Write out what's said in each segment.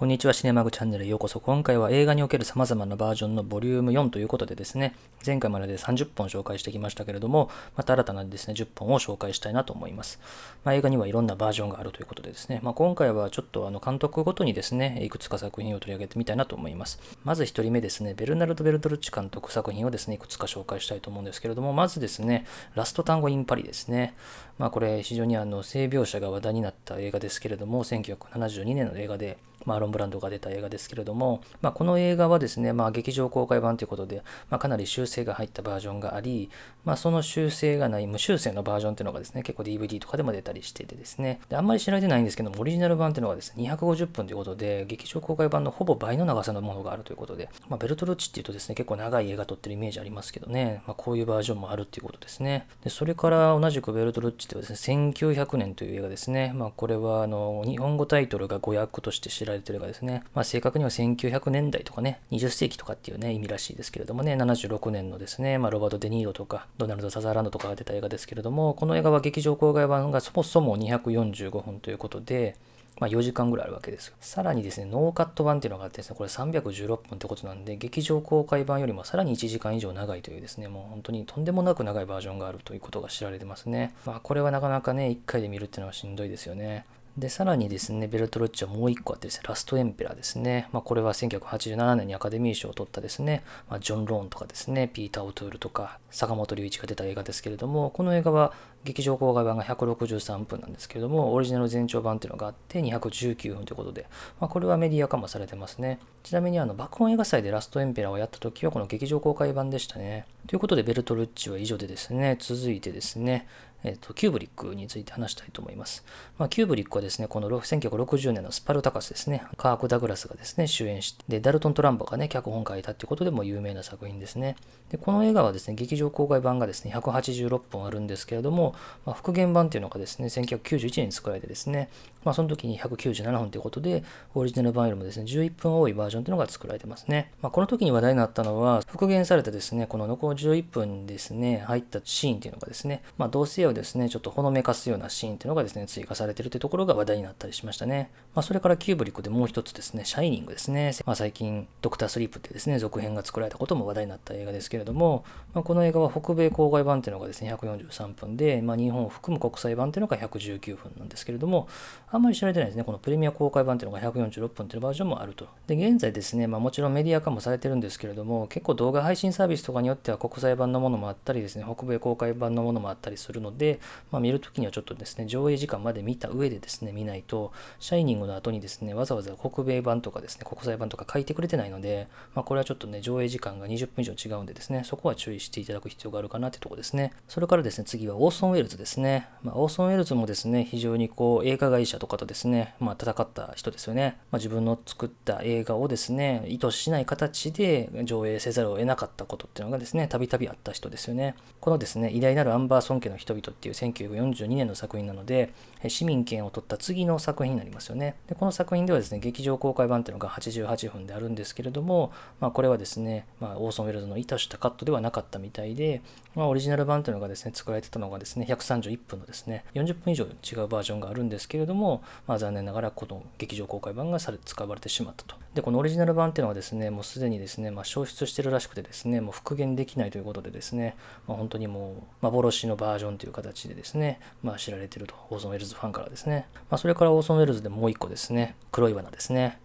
こんにちは、シネマグチャンネルへようこそ。今回は映画における様々なバージョンのボリューム4ということでですね、前回までで30本紹介してきましたけれども、また新たなですね、10本を紹介したいなと思います。まあ、映画にはいろんなバージョンがあるということでですね、まあ、今回はちょっとあの監督ごとにですね、いくつか作品を取り上げてみたいなと思います。まず1人目ですね、ベルナルド・ベルトルッチ監督作品をですね、いくつか紹介したいと思うんですけれども、まずですね、ラスト単語インパリですね。まあ、これ非常にあの性描写が話題になった映画ですけれども、1972年の映画で、マロン・ブランドが出た映画ですけれども、まあ、この映画はですね、まあ、劇場公開版ということで、まあ、かなり修正が入ったバージョンがあり、まあ、その修正がない無修正のバージョンっていうのがですね、結構 DVD とかでも出たりしててですね、であんまり知られてないんですけども、オリジナル版っていうのがですね、250分ということで、劇場公開版のほぼ倍の長さのものがあるということで、まあ、ベルトルッチっていうとですね、結構長い映画撮ってるイメージありますけどね、まあ、こういうバージョンもあるっていうことですね。でそれから同じくベルトルッチではですね、1900年という映画ですね、まあ、これはあの日本語タイトルが語訳として知られれてるがですね、まあ、正確には1900年代とかね、20世紀とかっていうね、意味らしいですけれどもね、76年のですね、まあ、ロバート・デ・ニーロとか、ドナルド・サザーランドとかが出た映画ですけれども、この映画は劇場公開版がそもそも245分ということで、まあ、4時間ぐらいあるわけですよ。さらにですね、ノーカット版っていうのがあってですね、これ316分ってことなんで、劇場公開版よりもさらに1時間以上長いというですね、もう本当にとんでもなく長いバージョンがあるということが知られてますね。まあ、これはなかなかね、1回で見るっていうのはしんどいですよね。で、さらにですね、ベルトロッチはもう1個あってですね、ラストエンペラーですね。まあ、これは1987年にアカデミー賞を取ったですね、まあ、ジョン・ローンとかですね、ピーター・オトゥールとか、坂本龍一が出た映画ですけれども、この映画は劇場公開版が163分なんですけれども、オリジナル全長版っていうのがあって219分ということで、まあ、これはメディア化もされてますね。ちなみにあの爆音映画祭でラストエンペラーをやった時はこの劇場公開版でしたね。ということでベルトルッチは以上でですね、続いてですね、えっ、と、キューブリックについて話したいと思います。まあ、キューブリックはですね、この1960年のスパルタカスですね、カーク・ダグラスがですね、主演して、で、ダルトン・トランボがね、脚本書いたってことでも有名な作品ですね。で、この映画はですね、劇場公開版がですね、186本あるんですけれども、まあ、復元版っていうのがですね、1991年に作られてですね、まあ、その時に197分ということで、オリジナル版よりもですね、11分多いバージョンというのが作られてますね。まあ、この時に話題になったのは、復元されたですね、この残り11分にですね、入ったシーンっていうのがですね、まあ、同性をですね、ちょっとほのめかすようなシーンっていうのがですね、追加されてるというところが話題になったりしましたね。まあ、それからキューブリックでもう一つですね、シャイニングですね、まあ、最近、ドクタースリープってですね、続編が作られたことも話題になった映画ですけれども、まあ、この映画は北米公害版っていうのがですね、143分で、で、まあ、日本を含む国際版っていうのが119分なんですけれども、あんまり知られてないですね。このプレミア公開版っていうのが146分っていうバージョンもあると。で、現在ですね、まあ、もちろんメディア化もされてるんですけれども、結構動画配信サービスとかによっては国際版のものもあったりですね、北米公開版のものもあったりするので、まあ、見るときにはちょっとですね、上映時間まで見た上でですね、見ないと、シャイニングの後にですね、わざわざ北米版とかですね、国際版とか書いてくれてないので、まあ、これはちょっとね、上映時間が20分以上違うんでですね、そこは注意していただく必要があるかなってとこですね。それからですね、次はオーソンン・ウェルズですね。まあ、オーソン・ウェルズもですね、非常にこう映画会社とかとですね、まあ、戦った人ですよね。まあ、自分の作った映画をですね、意図しない形で上映せざるを得なかったことっていうのがですね、たびたびあった人ですよね。このですね、偉大なるアンバーソン家の人々っていう1942年の作品なので、市民権を取った次の作品になりますよね。でこの作品ではですね、劇場公開版っていうのが88分であるんですけれども、まあ、これはですね、まあ、オーソン・ウェルズの意図したカットではなかったみたいで、まあ、オリジナル版というのがですね、作られてたのがですね、ね、131分のですね、40分以上違うバージョンがあるんですけれども、まあ、残念ながらこの劇場公開版がされ使われてしまったと。で、このオリジナル版っていうのはですね、もうすでにですね、まあ、消失してるらしくてですね、もう復元できないということでですね、まあ、本当にもう幻のバージョンという形でですね、まあ、知られてると、オーソンウェルズファンからですね。まあ、それからオーソンウェルズでもう一個ですね、黒い罠ですね。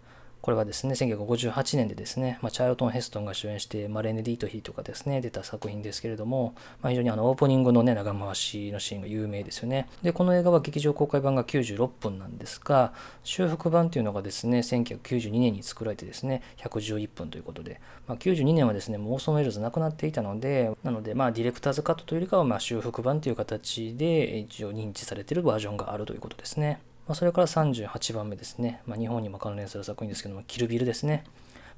これはですね、1958年でですね、まあ、チャールトン・ヘストンが主演して、まレネディート・ヒーとかですね、出た作品ですけれども、まあ、非常にあのオープニングのね、長回しのシーンが有名ですよね。で、この映画は劇場公開版が96分なんですが、修復版というのがですね、1992年に作られてですね、111分ということで、まあ、92年はですね、もうオーソン・ウェルズなくなっていたので、なので、まあ、ディレクターズカットというよりかは、まあ、修復版という形で一応認知されているバージョンがあるということですね。まあ、それから38番目ですね、まあ、日本にも関連する作品ですけども、キルビルですね。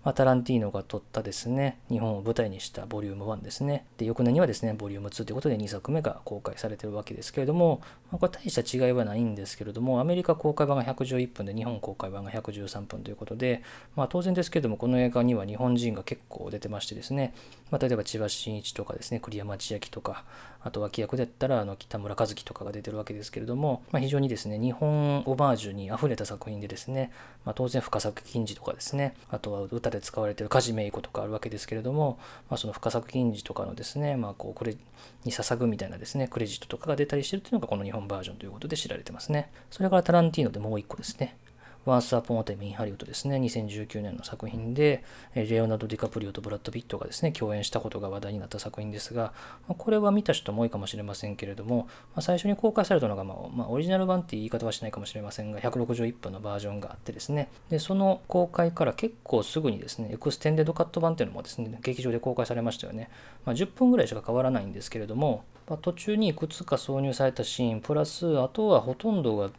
まあ、タランティーノが撮ったですね、日本を舞台にしたボリューム1ですね。で、翌年にはですね、ボリューム2ということで2作目が公開されてるわけですけれども、まあ、これ大した違いはないんですけれども、アメリカ公開版が111分で日本公開版が113分ということで、まあ、当然ですけれども、この映画には日本人が結構出てましてですね、まあ、例えば千葉真一とかですね、栗山千明とか、あと脇役だったらあの北村和樹とかが出てるわけですけれども、まあ、非常にですね、日本オマージュに溢れた作品でですね、まあ、当然深作金次とかですね、あとは歌でで使われてる梶芽衣子とかあるわけですけれども、まあ、その深作金次とかのですね、まあ、こうこれに捧ぐみたいなですねクレジットとかが出たりしてるっていうのがこの日本バージョンということで知られてますねそれからタランティーノでもう一個ですねワンスアポ p o n a ンハリウッドですね、2019年の作品で、レオナルド・ディカプリオとブラッド・ピットがですね、共演したことが話題になった作品ですが、これは見た人も多いかもしれませんけれども、最初に公開されたのが、まあ、まあ、オリジナル版って言い方はしないかもしれませんが、161分のバージョンがあってですね、で、その公開から結構すぐにですね、エクステンデッドカット版っていうのもですね、劇場で公開されましたよね。まあ、10分ぐらいしか変わらないんですけれども、まあ、途中にいくつか挿入されたシーン、プラス、あとはほとんどが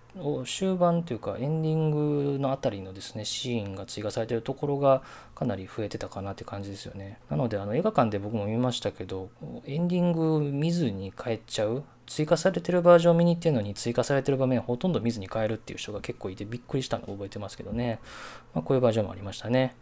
終盤というかエンディングのあたりのですねシーンが追加されてるところがかなり増えてたかなって感じですよねなのであの映画館で僕も見ましたけどエンディング見ずに帰っちゃう追加されてるバージョン見に行ってるのに追加されてる場面ほとんど見ずに変えるっていう人が結構いてびっくりしたのを覚えてますけどね、まあ、こういうバージョンもありましたね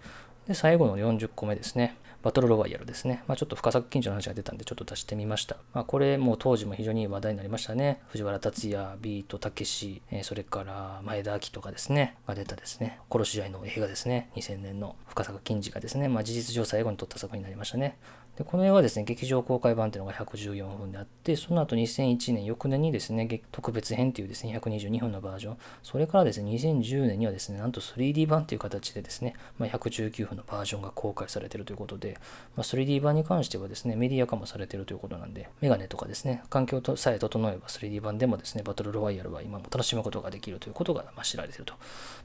で、最後の40個目ですね。バトルロワイヤルですね。まあ、ちょっと深作近所の話が出たんで、ちょっと足してみました。まあ、これもう当時も非常に話題になりましたね。藤原竜也、ビートたけし、えー、それから前田明とかですね、が出たですね、殺し合いの映画ですね、2000年の深作近次がですね、まあ、事実上最後に撮った作品になりましたね。で、この映画はですね、劇場公開版っていうのが114分であって、その後2001年、翌年にですね、特別編というですね、122分のバージョン、それからですね、2010年にはですね、なんと 3D 版という形でですね、まあ、119分のバージョンが公開されているということで、まあ、3D 版に関してはですね、メディア化もされているということなんで、メガネとかですね、環境とさえ整えば 3D 版でもですね、バトルロワイヤルは今も楽しむことができるということが、まあ、知られていると、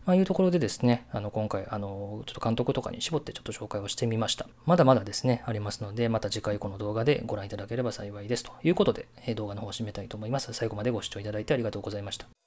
まあ、いうところでですね、あの今回、あのちょっと監督とかに絞ってちょっと紹介をしてみました。まだまだですね、ありますので、また次回この動画でご覧いただければ幸いですということで、動画の方を締めたいと思います。最後までご視聴いただいてありがとうございました。